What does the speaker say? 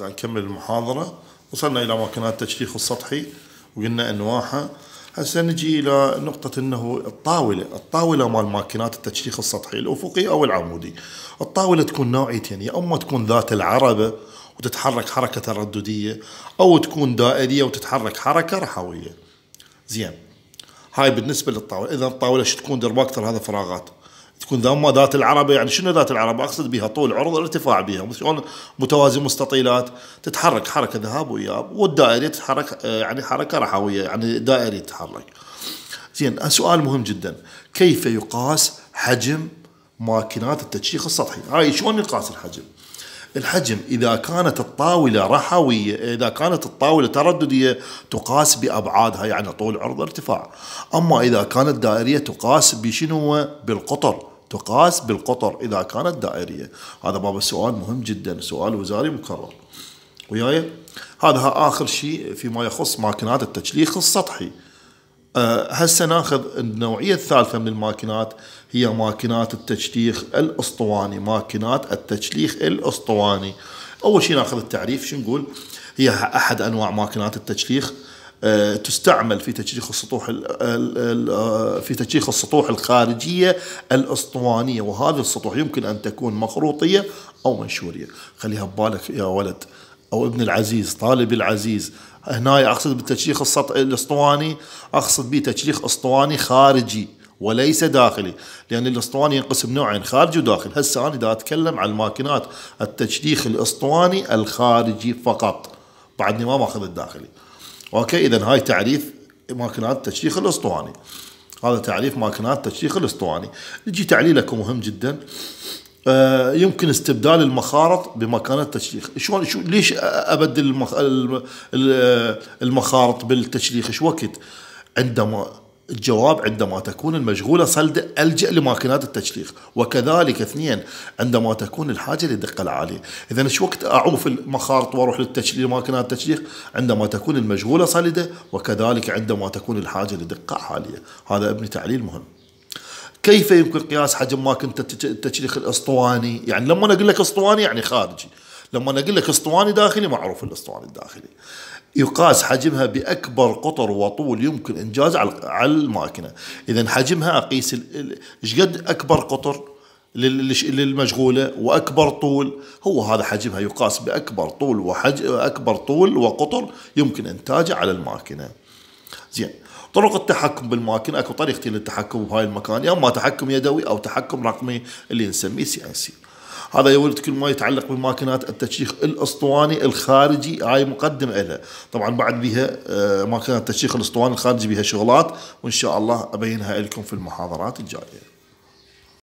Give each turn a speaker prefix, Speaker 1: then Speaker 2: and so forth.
Speaker 1: إذا نكمل المحاضرة وصلنا إلى ماكينات كان السطحي وقلنا أنواعها هسه نجي إلى نقطة أنه الطاولة الطاولة مال ماكينات التشيخ السطحي الأفقي أو العمودي الطاولة تكون نوعيتين يا إما تكون ذات العربة وتتحرك حركة ترددية أو تكون دائرية وتتحرك حركة رحوية زين هاي بالنسبة للطاولة إذا الطاولة شو تكون دير هذا فراغات تكون ذا ذات العربة يعني شنو ذات العربة أقصد بها طول عرض الارتفاع بها شلون متوازي مستطيلات تتحرك حركة ذهاب وإياب والدائرية تتحرك آه، يعني حركة رحوية يعني دائري تتحرك زين سؤال مهم جدا كيف يقاس حجم ماكينات التدشيخ السطحي هاي شلون يقاس الحجم الحجم إذا كانت الطاولة رحوية إذا كانت الطاولة ترددية تقاس بأبعادها يعني طول عرض ارتفاع أما إذا كانت دائرية تقاس بشنو بالقطر تقاس بالقطر إذا كانت دائرية هذا باب السؤال مهم جدا سؤال وزاري مكرر وياي هذا آخر شيء فيما يخص ماكينات التشليخ السطحي هسه أه، ناخذ النوعية الثالثة من الماكينات هي ماكينات التشليخ الأسطواني ماكينات التشليخ الأسطواني أول شيء ناخذ التعريف شو نقول هي أحد أنواع ماكينات التشليخ آه، تستعمل في تشيخ السطوح آه، في تشيخ السطوح الخارجيه الاسطوانيه وهذه السطوح يمكن ان تكون مخروطيه او منشوريه خليها ببالك يا ولد او ابن العزيز طالب العزيز هنا اقصد بالتشيخ الاسطواني اقصد به تشيخ اسطواني خارجي وليس داخلي لأن الإسطواني ينقسم نوعين خارجي وداخلي هسه أنا اذا أتكلم عن الماكينات التشيخ الإسطواني الخارجي فقط بعدني ما ماخذ الداخلي اوكي اذا هاي تعريف ماكينات التشريخ الاسطواني هذا تعريف ماكينات التشريخ الاسطواني نجي تعليلك مهم جدا آه يمكن استبدال المخارط بمكانات التشريخ شلون شو ليش ابدل المخ... المخارط بالتشريخ ايش وقت عندما الجواب عندما تكون المشغولة صلدة ألجأ لماكينات التشليخ وكذلك اثنين عندما تكون الحاجة للدقة العالية إذا شو وقت أعوف المخارط وأروح للتشليخ لماكينات التشليخ عندما تكون المشغولة صلدة وكذلك عندما تكون الحاجة لدقة عالية هذا ابن تعليل مهم كيف يمكن قياس حجم ماكينة التشليخ الاسطواني؟ يعني لما انا اقول لك اسطواني يعني خارجي، لما أنا أقول لك اسطواني داخلي معروف الاسطواني الداخلي يقاس حجمها بأكبر قطر وطول يمكن إنجاز على الماكينة إذا حجمها أقيس إيش قد أكبر قطر للمشغوله واكبر طول هو هذا حجمها يقاس باكبر طول وحج اكبر طول وقطر يمكن انتاجه على الماكينه. زين طرق التحكم بالماكينه اكو طريقتين للتحكم بهاي المكان يا اما تحكم يدوي او تحكم رقمي اللي نسميه سي ان سي. هذا يولد كل ما يتعلق بماكينات التشيخ الاسطواني الخارجي هاي مقدم لها طبعا بعد بها آه، ماكينات التشيخ الاسطواني الخارجي بها شغلات وان شاء الله ابينها لكم في المحاضرات الجايه